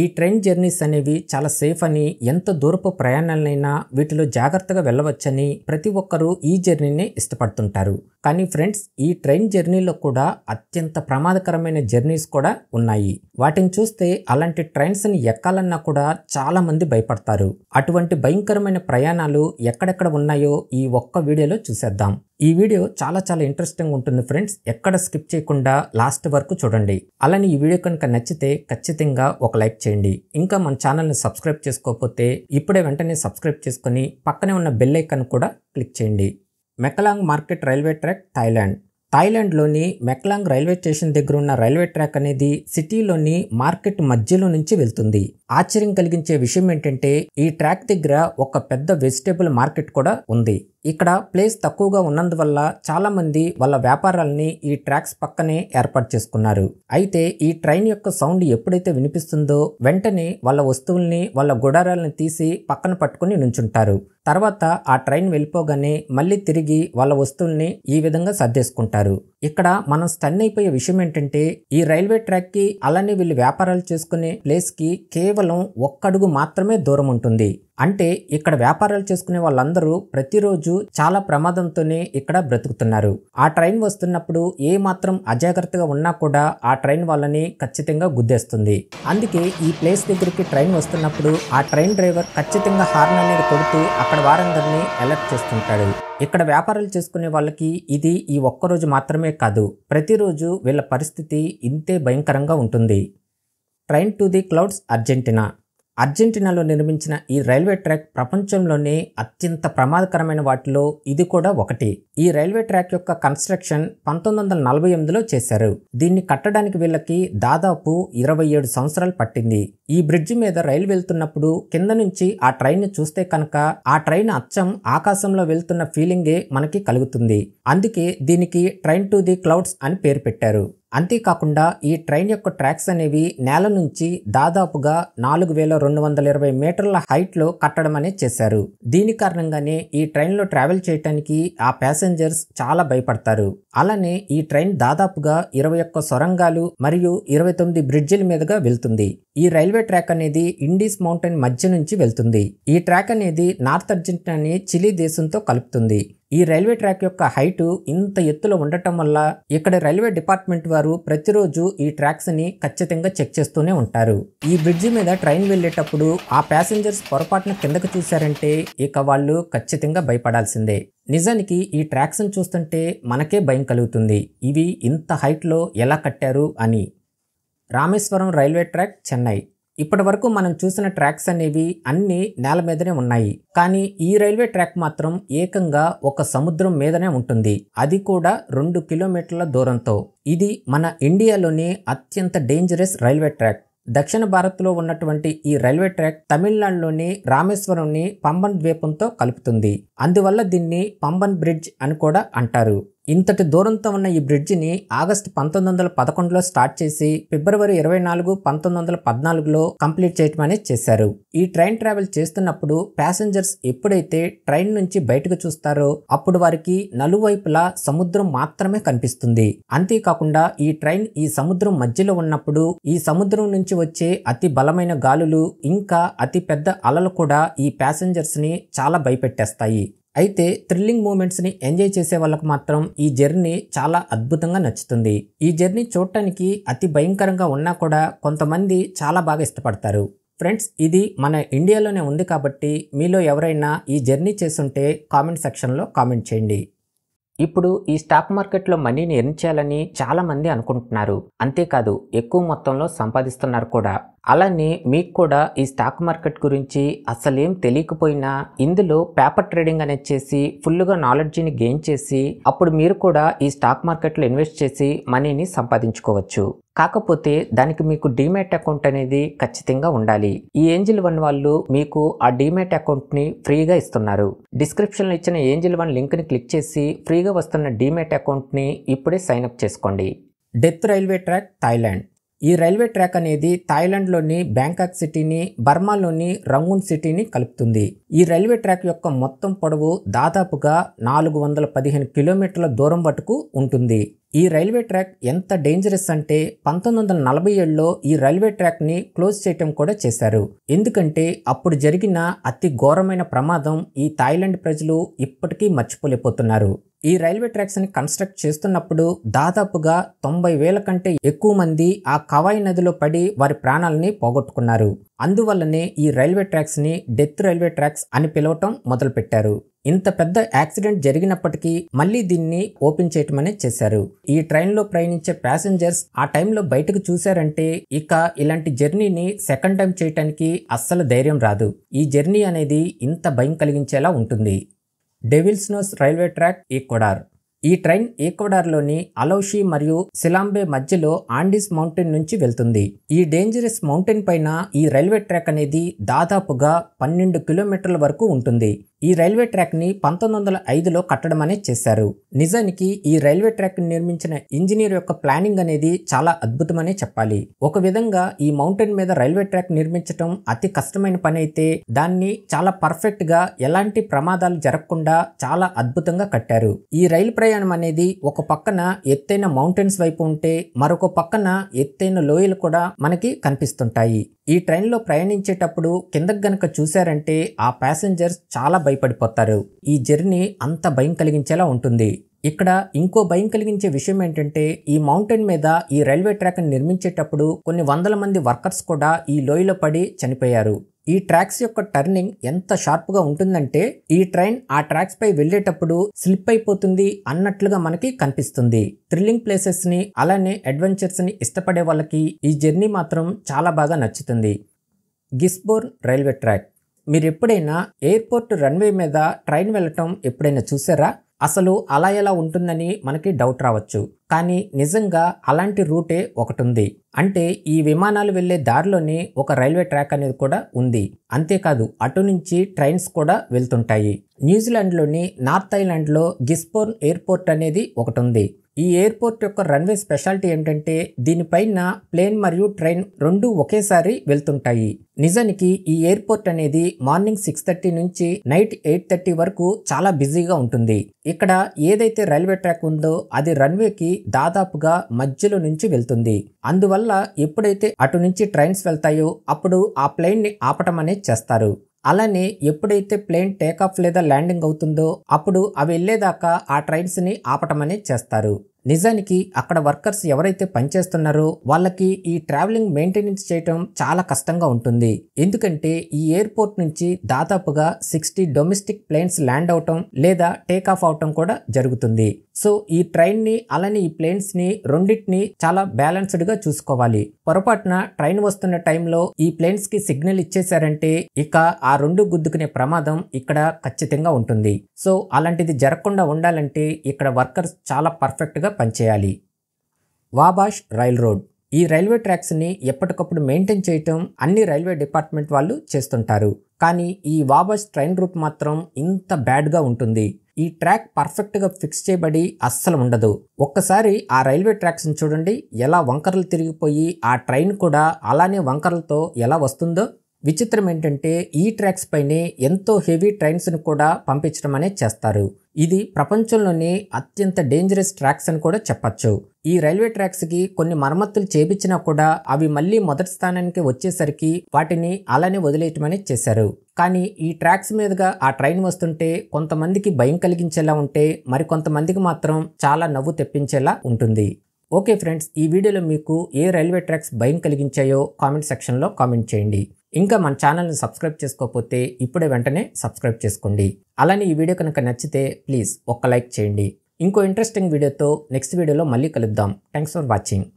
ఈ train journeys అనేవి చాలా సేఫ్ అని ఎంత దూరపు ప్రయాణాలైనా వీటిలో జాగ్రత్తగా వెళ్ళవచ్చని ప్రతి ఒక్కరూ ఈ జర్నీని ఇష్టపడుతుంటారు కానీ ఫ్రెండ్స్ ఈ ట్రైన్ జర్నీలో కూడా అత్యంత ప్రమాదకరమైన జర్నీస్ కూడా ఉన్నాయి వాటిని చూస్తే అలాంటి ట్రైన్స్ని ఎక్కాలన్నా కూడా చాలా మంది భయపడతారు అటువంటి భయంకరమైన ప్రయాణాలు ఎక్కడెక్కడ ఉన్నాయో ఈ ఒక్క వీడియోలో చూసేద్దాం ఈ వీడియో చాలా చాలా ఇంట్రెస్టింగ్ ఉంటుంది ఫ్రెండ్స్ ఎక్కడ స్కిప్ చేయకుండా లాస్ట్ వరకు చూడండి అలానే ఈ వీడియో కనుక నచ్చితే ఖచ్చితంగా ఒక లైక్ చేయండి ఇంకా మన ఛానల్ని సబ్స్క్రైబ్ చేసుకోకపోతే ఇప్పుడే వెంటనే సబ్స్క్రైబ్ చేసుకుని పక్కనే ఉన్న బెల్ ఐకన్ కూడా క్లిక్ చేయండి Maeklong market railway track Thailand థాయిలాండ్లోని మెక్లాంగ్ రైల్వే స్టేషన్ దగ్గర ఉన్న రైల్వే ట్రాక్ అనేది సిటీలోని మార్కెట్ మధ్యలో నుంచి వెళ్తుంది ఆశ్చర్యం కలిగించే విషయం ఏంటంటే ఈ ట్రాక్ దగ్గర ఒక పెద్ద వెజిటేబుల్ మార్కెట్ కూడా ఉంది ఇక్కడ ప్లేస్ తక్కువగా ఉన్నందువల్ల చాలామంది వాళ్ళ వ్యాపారాలని ఈ ట్రాక్స్ పక్కనే ఏర్పాటు చేసుకున్నారు అయితే ఈ ట్రైన్ యొక్క సౌండ్ ఎప్పుడైతే వినిపిస్తుందో వెంటనే వాళ్ళ వస్తువుల్ని వాళ్ళ గుడారాలను తీసి పక్కన పట్టుకుని నుంచుంటారు తర్వాత ఆ ట్రైన్ వెళ్ళిపోగానే మళ్ళీ తిరిగి వాళ్ళ వస్తువుల్ని ఈ విధంగా సర్దేసుకుంటారు ఇక్కడ మనం స్టన్ అయిపోయే విషయం ఏంటంటే ఈ రైల్వే ట్రాక్కి అలానే వీళ్ళు వ్యాపారాలు చేసుకునే ప్లేస్కి కేవలం ఒక్కడుగు మాత్రమే దూరం ఉంటుంది అంటే ఇక్కడ వ్యాపారాలు చేసుకునే వాళ్ళందరూ ప్రతిరోజు చాలా ప్రమాదంతోనే ఇక్కడ బ్రతుకుతున్నారు ఆ ట్రైన్ వస్తున్నప్పుడు ఏ మాత్రం అజాగ్రత్తగా ఉన్నా కూడా ఆ ట్రైన్ వాళ్ళని ఖచ్చితంగా గుద్దేస్తుంది అందుకే ఈ ప్లేస్ దగ్గరికి ట్రైన్ వస్తున్నప్పుడు ఆ ట్రైన్ డ్రైవర్ ఖచ్చితంగా హార్న్ అనేది కొడుతూ అక్కడ వారందరినీ అలర్ట్ చేస్తుంటాడు ఇక్కడ వ్యాపారాలు చేసుకునే వాళ్ళకి ఇది ఈ ఒక్కరోజు మాత్రమే కాదు ప్రతిరోజు వీళ్ళ పరిస్థితి ఇంతే భయంకరంగా ఉంటుంది train to the clouds Argentina అర్జెంటీనాలో నిర్మించిన ఈ రైల్వే ట్రాక్ ప్రపంచంలోనే అత్యంత ప్రమాదకరమైన వాటిలో ఇది కూడా ఒకటి ఈ రైల్వే ట్రాక్ యొక్క కన్స్ట్రక్షన్ పంతొమ్మిది వందల నలభై ఎనిమిదిలో చేశారు దీన్ని కట్టడానికి వీళ్ళకి దాదాపు ఇరవై ఏడు సంవత్సరాలు పట్టింది ఈ బ్రిడ్జి మీద రైలు వెళ్తున్నప్పుడు కింద నుంచి ఆ ట్రైన్ చూస్తే కనుక ఆ ట్రైన్ అచ్చం ఆకాశంలో వెళ్తున్న ఫీలింగే మనకి కలుగుతుంది అందుకే దీనికి ట్రైన్ టు ది క్లౌడ్స్ అని పేరు పెట్టారు అంతేకాకుండా ఈ ట్రైన్ యొక్క ట్రాక్స్ అనేవి నేల నుంచి దాదాపుగా నాలుగు వేల రెండు వందల ఇరవై మీటర్ల హైట్లో కట్టడం అనేది చేశారు దీని కారణంగానే ఈ ట్రైన్లో ట్రావెల్ చేయటానికి ఆ ప్యాసింజర్స్ చాలా భయపడతారు అలానే ఈ ట్రైన్ దాదాపుగా ఇరవై ఒక్క సొరంగాలు మరియు ఇరవై తొమ్మిది బ్రిడ్జిల మీదుగా వెళ్తుంది ఈ రైల్వే ట్రాక్ అనేది ఇండీస్ మౌంటైన్ మధ్య నుంచి వెళ్తుంది ఈ ట్రాక్ అనేది నార్త్ అర్జెంటీనాని చిలీ దేశంతో కలుపుతుంది ఈ రైల్వే ట్రాక్ యొక్క హైటు ఇంత ఎత్తులో ఉండటం వల్ల ఇక్కడ రైల్వే డిపార్ట్మెంట్ వారు ప్రతిరోజు ఈ ట్రాక్స్ ని ఖచ్చితంగా చెక్ చేస్తూనే ఉంటారు ఈ బ్రిడ్జి మీద ట్రైన్ వెళ్ళేటప్పుడు ఆ ప్యాసింజర్స్ పొరపాటున కిందకు చూశారంటే ఇక వాళ్ళు ఖచ్చితంగా భయపడాల్సిందే నిజానికి ఈ ట్రాక్స్ని చూస్తుంటే మనకే భయం కలుగుతుంది ఇవి ఇంత హైట్లో ఎలా కట్టారు అని రామేశ్వరం రైల్వే ట్రాక్ చెన్నై ఇప్పటి వరకు మనం చూసిన ట్రాక్స్ అనేవి అన్నీ నేల మీదనే ఉన్నాయి కానీ ఈ రైల్వే ట్రాక్ మాత్రం ఏకంగా ఒక సముద్రం మీదనే ఉంటుంది అది కూడా రెండు కిలోమీటర్ల దూరంతో ఇది మన ఇండియాలోని అత్యంత డేంజరస్ రైల్వే ట్రాక్ దక్షిణ భారత్లో ఉన్నటువంటి ఈ రైల్వే ట్రాక్ తమిళనాడులోని రామేశ్వరంని పంబన్ ద్వీపంతో కలుపుతుంది అందువల్ల దీన్ని పంబన్ బ్రిడ్జ్ అని కూడా అంటారు ఇంతటి దూరంతో ఉన్న ఈ బ్రిడ్జిని ఆగస్టు పంతొమ్మిది వందల పదకొండులో స్టార్ట్ చేసి ఫిబ్రవరి ఇరవై నాలుగు పంతొమ్మిది వందల పద్నాలుగులో కంప్లీట్ చేయటం అనేది చేశారు ఈ ట్రైన్ ట్రావెల్ చేస్తున్నప్పుడు ప్యాసింజర్స్ ఎప్పుడైతే ట్రైన్ నుంచి బయటకు చూస్తారో అప్పుడు వారికి నలువైపులా సముద్రం మాత్రమే కనిపిస్తుంది అంతేకాకుండా ఈ ట్రైన్ ఈ సముద్రం మధ్యలో ఉన్నప్పుడు ఈ సముద్రం నుంచి వచ్చే అతి బలమైన గాలులు ఇంకా అతి పెద్ద అలలు కూడా ఈ ప్యాసింజర్స్ ని చాలా భయపెట్టేస్తాయి అయితే థ్రిల్లింగ్ మూమెంట్స్ని ఎంజాయ్ చేసే వాళ్ళకు మాత్రం ఈ జర్నీ చాలా అద్భుతంగా నచ్చుతుంది ఈ జర్నీ చూడటానికి అతి భయంకరంగా ఉన్నా కూడా కొంతమంది చాలా బాగా ఇష్టపడతారు ఫ్రెండ్స్ ఇది మన ఇండియాలోనే ఉంది కాబట్టి మీలో ఎవరైనా ఈ జర్నీ చేస్తుంటే కామెంట్ సెక్షన్లో కామెంట్ చేయండి ఇప్పుడు ఈ స్టాక్ మార్కెట్లో మనీని ఎర్న్ చేయాలని చాలామంది అనుకుంటున్నారు అంతేకాదు ఎక్కువ మొత్తంలో సంపాదిస్తున్నారు కూడా అలానే మీకు కూడా ఈ స్టాక్ మార్కెట్ గురించి అసలేం తెలియకపోయినా ఇందులో పేపర్ ట్రేడింగ్ అనేది చేసి ఫుల్గా నాలెడ్జ్ని గెయిన్ చేసి అప్పుడు మీరు కూడా ఈ స్టాక్ మార్కెట్లో ఇన్వెస్ట్ చేసి మనీని సంపాదించుకోవచ్చు కాకపోతే దానికి మీకు డిమెట్ అకౌంట్ అనేది ఖచ్చితంగా ఉండాలి ఈ ఏంజిల్ వన్ వాళ్ళు మీకు ఆ డిమెట్ అకౌంట్ని ఫ్రీగా ఇస్తున్నారు డిస్క్రిప్షన్లో ఇచ్చిన ఏంజిల్ వన్ లింక్ని క్లిక్ చేసి ఫ్రీగా వస్తున్న డిమెట్ అకౌంట్ని ఇప్పుడే సైన్ అప్ చేసుకోండి డెత్ రైల్వే ట్రాక్ థాయిలాండ్ ఈ రైల్వే ట్రాక్ అనేది థాయిలాండ్లోని బ్యాంకాక్ సిటీని బర్మాలోని రంగూన్ సిటీని కలుపుతుంది ఈ రైల్వే ట్రాక్ యొక్క మొత్తం పొడవు దాదాపుగా నాలుగు వందల పదిహేను కిలోమీటర్ల దూరం వరకు ఉంటుంది ఈ రైల్వే ట్రాక్ ఎంత డేంజరస్ అంటే పంతొమ్మిది వందల నలభై ఏడులో ఈ రైల్వే ట్రాక్ని క్లోజ్ చేయటం కూడా చేశారు ఎందుకంటే అప్పుడు జరిగిన అతి ఘోరమైన ప్రమాదం ఈ థాయిలాండ్ ప్రజలు ఇప్పటికీ మర్చిపోలేకపోతున్నారు ఈ రైల్వే ట్రాక్స్ని కన్స్ట్రక్ట్ చేస్తున్నప్పుడు దాదాపుగా తొంభై వేల కంటే ఎక్కువ మంది ఆ కవాయి నదిలో పడి వారి ప్రాణాలని పోగొట్టుకున్నారు అందువల్లనే ఈ రైల్వే ట్రాక్స్ని డెత్ రైల్వే ట్రాక్స్ అని పిలవటం మొదలుపెట్టారు ఇంత పెద్ద యాక్సిడెంట్ జరిగినప్పటికీ మళ్ళీ దీన్ని ఓపెన్ చేయటమనే చేశారు ఈ ట్రైన్లో ప్రయాణించే ప్యాసింజర్స్ ఆ టైంలో బయటకు చూశారంటే ఇక ఇలాంటి జర్నీని సెకండ్ టైం చేయటానికి అస్సలు ధైర్యం రాదు ఈ జర్నీ అనేది ఇంత భయం కలిగించేలా ఉంటుంది devil's nose railway track Ecuador ఈ ట్రైన్ ఈక్వడార్లోని అలౌషి మరియు సిలాంబే మధ్యలో ఆండీస్ మౌంటైన్ నుంచి వెళ్తుంది ఈ డేంజరస్ మౌంటైన్ పైన ఈ రైల్వే ట్రాక్ అనేది దాదాపుగా పన్నెండు కిలోమీటర్ల వరకు ఉంటుంది ఈ రైల్వే ట్రాక్ని పంతొమ్మిది వందల ఐదులో కట్టడం అనేది చేశారు నిజానికి ఈ రైల్వే ట్రాక్ నిర్మించిన ఇంజనీర్ యొక్క ప్లానింగ్ అనేది చాలా అద్భుతమనే చెప్పాలి ఒక విధంగా ఈ మౌంటైన్ మీద రైల్వే ట్రాక్ నిర్మించడం అతి కష్టమైన పని అయితే దాన్ని చాలా పర్ఫెక్ట్గా ఎలాంటి ప్రమాదాలు జరగకుండా చాలా అద్భుతంగా కట్టారు ఈ రైలు ప్రయాణం అనేది ఒక పక్కన ఎత్తైన మౌంటైన్స్ వైపు ఉంటే మరొక పక్కన ఎత్తైన లోయలు కూడా మనకి కనిపిస్తుంటాయి ఈ ట్రైన్లో ప్రయాణించేటప్పుడు కిందకు గనక చూశారంటే ఆ ప్యాసింజర్స్ చాలా భయపడిపోతారు ఈ జర్నీ అంత భయం కలిగించేలా ఉంటుంది ఇక్కడ ఇంకో భయం కలిగించే విషయం ఏంటంటే ఈ మౌంటైన్ మీద ఈ రైల్వే ట్రాక్ నిర్మించేటప్పుడు కొన్ని వందల మంది వర్కర్స్ కూడా ఈ లోయలో పడి చనిపోయారు ఈ ట్రాక్స్ యొక్క టర్నింగ్ ఎంత షార్ప్గా ఉంటుందంటే ఈ ట్రైన్ ఆ ట్రాక్స్ పై వెళ్ళేటప్పుడు స్లిప్ అయిపోతుంది అన్నట్లుగా మనకి కనిపిస్తుంది థ్రిల్లింగ్ ప్లేసెస్ని అలానే అడ్వెంచర్స్ని ఇష్టపడే వాళ్ళకి ఈ జర్నీ మాత్రం చాలా బాగా నచ్చుతుంది గిస్బోర్న్ రైల్వే ట్రాక్ మీరు ఎప్పుడైనా ఎయిర్పోర్ట్ రన్వే మీద ట్రైన్ వెళ్ళటం ఎప్పుడైనా చూసారా అసలు అలా ఎలా ఉంటుందని మనకి డౌట్ రావచ్చు కానీ నిజంగా అలాంటి రూటే ఒకటి ఉంది అంటే ఈ విమానాలు వెళ్లే దారిలోనే ఒక రైల్వే ట్రాక్ అనేది కూడా ఉంది అంతేకాదు అటు నుంచి ట్రైన్స్ కూడా వెళ్తుంటాయి న్యూజిలాండ్లోని నార్త్ ఐలాండ్లో గిస్పోర్న్ ఎయిర్పోర్ట్ అనేది ఒకటి ఉంది ఈ ఎయిర్పోర్ట్ యొక్క రన్వే స్పెషాలిటీ ఏంటంటే దీనిపైన ప్లేన్ మరియు ట్రైన్ రెండు ఒకేసారి వెళ్తుంటాయి నిజానికి ఈ ఎయిర్పోర్ట్ అనేది మార్నింగ్ సిక్స్ థర్టీ నుంచి నైట్ ఎయిట్ థర్టీ వరకు చాలా బిజీగా ఉంటుంది ఇక్కడ ఏదైతే రైల్వే ట్రాక్ ఉందో అది రన్వేకి దాదాపుగా మధ్యలో నుంచి వెళ్తుంది అందువల్ల ఎప్పుడైతే అటు నుంచి ట్రైన్స్ వెళ్తాయో అప్పుడు ఆ ని ఆపటం అనేది చేస్తారు అలానే ఎప్పుడైతే ప్లేన్ టేకాఫ్ లేదా ల్యాండింగ్ అవుతుందో అప్పుడు అవి వెళ్ళేదాకా ఆ ట్రైన్స్ని ఆపటమనే చేస్తారు నిజానికి అక్కడ వర్కర్స్ ఎవరైతే పనిచేస్తున్నారో వాళ్ళకి ఈ ట్రావెలింగ్ మెయింటెనెన్స్ చేయటం చాలా కష్టంగా ఉంటుంది ఎందుకంటే ఈ ఎయిర్పోర్ట్ నుంచి దాదాపుగా సిక్స్టీ డొమెస్టిక్ ప్లేన్స్ ల్యాండ్ అవటం లేదా టేక్ ఆఫ్ అవటం కూడా జరుగుతుంది సో ఈ ట్రైన్ని అలానే ఈ ని రెండింటిని చాలా బ్యాలెన్స్డ్గా చూసుకోవాలి పొరపాటున ట్రైన్ వస్తున్న టైంలో ఈ కి సిగ్నల్ ఇచ్చేశారంటే ఇక ఆ రెండు గుద్దుకునే ప్రమాదం ఇక్కడ ఖచ్చితంగా ఉంటుంది సో అలాంటిది జరగకుండా ఉండాలంటే ఇక్కడ వర్కర్స్ చాలా పర్ఫెక్ట్గా పనిచేయాలి వాబాష్ రైల్ రోడ్ ఈ రైల్వే ట్రాక్స్ని ఎప్పటికప్పుడు మెయింటైన్ చేయటం అన్ని రైల్వే డిపార్ట్మెంట్ వాళ్ళు చేస్తుంటారు కానీ ఈ వాబాష్ ట్రైన్ రూట్ మాత్రం ఇంత బ్యాడ్గా ఉంటుంది ఈ ట్రాక్ పర్ఫెక్ట్గా ఫిక్స్ చేయబడి అస్సలు ఉండదు ఒక్కసారి ఆ రైల్వే ట్రాక్స్ని చూడండి ఎలా వంకరలు తిరిగిపోయి ఆ ట్రైన్ కూడా అలానే వంకరలతో ఎలా వస్తుందో విచిత్రం ఏంటంటే ఈ ట్రాక్స్ పైనే ఎంతో హెవీ ట్రైన్స్ను కూడా పంపించడం అనే చేస్తారు ఇది ప్రపంచంలోనే అత్యంత డేంజరస్ ట్రాక్స్ అని కూడా చెప్పచ్చు ఈ రైల్వే ట్రాక్స్కి కొన్ని మరమ్మతులు చేపించినా కూడా అవి మళ్ళీ మొదటి స్థానానికి వచ్చేసరికి వాటిని అలానే వదిలేయటమనే చేశారు కానీ ఈ ట్రాక్స్ మీదుగా ఆ ట్రైన్ వస్తుంటే కొంతమందికి భయం కలిగించేలా ఉంటే మరికొంతమందికి మాత్రం చాలా నవ్వు తెప్పించేలా ఉంటుంది ఓకే ఫ్రెండ్స్ ఈ వీడియోలో మీకు ఏ రైల్వే ట్రాక్స్ భయం కలిగించాయో కామెంట్ సెక్షన్లో కామెంట్ చేయండి ఇంకా మన ఛానల్ని సబ్స్క్రైబ్ చేసుకోకపోతే ఇప్పుడే వెంటనే సబ్స్క్రైబ్ చేసుకోండి అలానే ఈ వీడియో కనుక నచ్చితే ప్లీజ్ ఒక్క లైక్ చేయండి ఇంకో ఇంట్రెస్టింగ్ వీడియోతో నెక్స్ట్ వీడియోలో మళ్ళీ కలుద్దాం థ్యాంక్స్ ఫర్ వాచింగ్